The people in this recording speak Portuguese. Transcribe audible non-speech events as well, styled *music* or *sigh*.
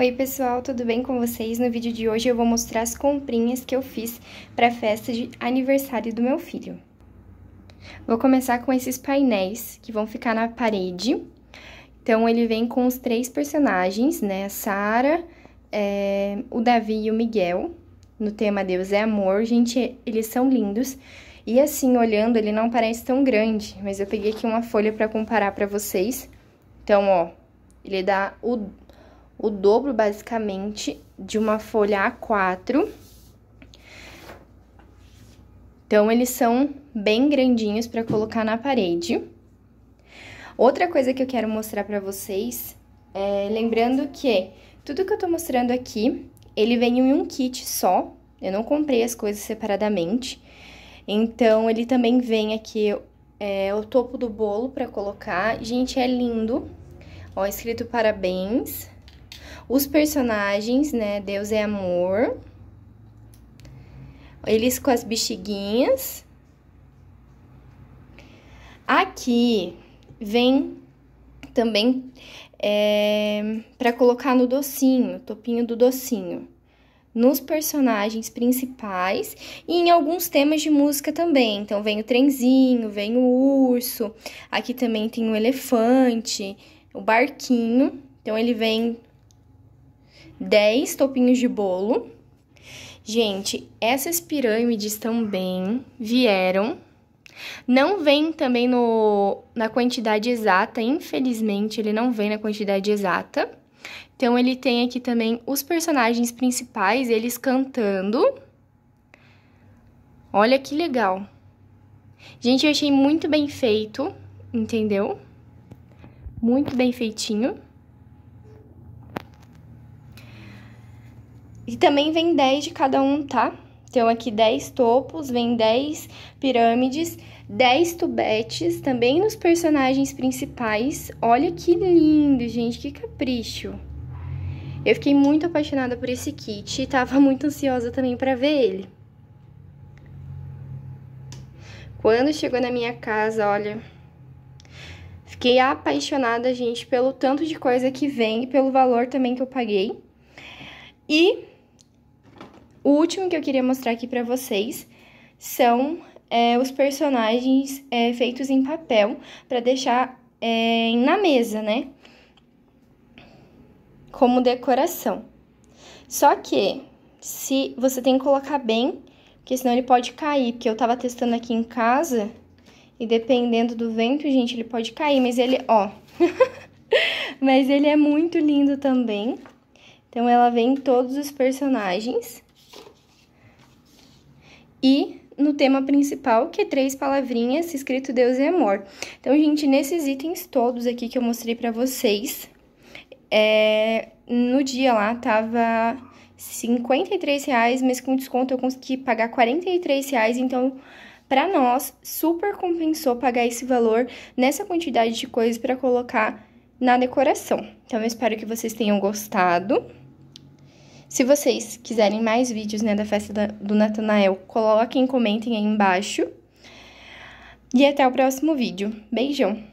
Oi pessoal, tudo bem com vocês? No vídeo de hoje eu vou mostrar as comprinhas que eu fiz para a festa de aniversário do meu filho. Vou começar com esses painéis que vão ficar na parede. Então ele vem com os três personagens, né? A Sara, é, o Davi e o Miguel, no tema Deus é Amor. Gente, eles são lindos. E assim, olhando, ele não parece tão grande, mas eu peguei aqui uma folha para comparar para vocês. Então, ó, ele dá o o dobro basicamente de uma folha A4. Então, eles são bem grandinhos para colocar na parede. Outra coisa que eu quero mostrar para vocês, é, lembrando que tudo que eu estou mostrando aqui, ele vem em um kit só. Eu não comprei as coisas separadamente. Então, ele também vem aqui é, o topo do bolo para colocar. Gente, é lindo. Ó, escrito parabéns. Os personagens, né? Deus é amor. Eles com as bexiguinhas. Aqui vem também é, para colocar no docinho, topinho do docinho, nos personagens principais e em alguns temas de música também. Então vem o trenzinho, vem o urso, aqui também tem o elefante, o barquinho. Então ele vem 10 topinhos de bolo. Gente, essas pirâmides também vieram. Não vem também no, na quantidade exata, infelizmente, ele não vem na quantidade exata. Então, ele tem aqui também os personagens principais, eles cantando. Olha que legal. Gente, eu achei muito bem feito, entendeu? Muito bem feitinho. E também vem 10 de cada um, tá? Então, aqui 10 topos, vem 10 pirâmides, 10 tubetes, também nos personagens principais. Olha que lindo, gente, que capricho. Eu fiquei muito apaixonada por esse kit e tava *laughs* muito ansiosa também para ver ele. Quando chegou na minha casa, olha, fiquei apaixonada, gente, pelo tanto de coisa que vem e pelo valor também que eu paguei. E o último que eu queria mostrar aqui para vocês são é, os personagens é, feitos em papel para deixar é, na mesa, né? Como decoração. Só que se você tem que colocar bem, porque senão ele pode cair. Porque eu tava testando aqui em casa e dependendo do vento, gente, ele pode cair. Mas ele, ó, *laughs* mas ele é muito lindo também. Então ela vem em todos os personagens. E no tema principal, que é três palavrinhas, escrito Deus e é amor. Então, gente, nesses itens todos aqui que eu mostrei para vocês, é, no dia lá tava 53 reais, mas com desconto eu consegui pagar 43 reais, então para nós super compensou pagar esse valor nessa quantidade de coisas para colocar na decoração. Então eu espero que vocês tenham gostado. Se vocês quiserem mais vídeos né, da festa do Natanael, coloquem, comentem aí embaixo. E até o próximo vídeo. Beijão!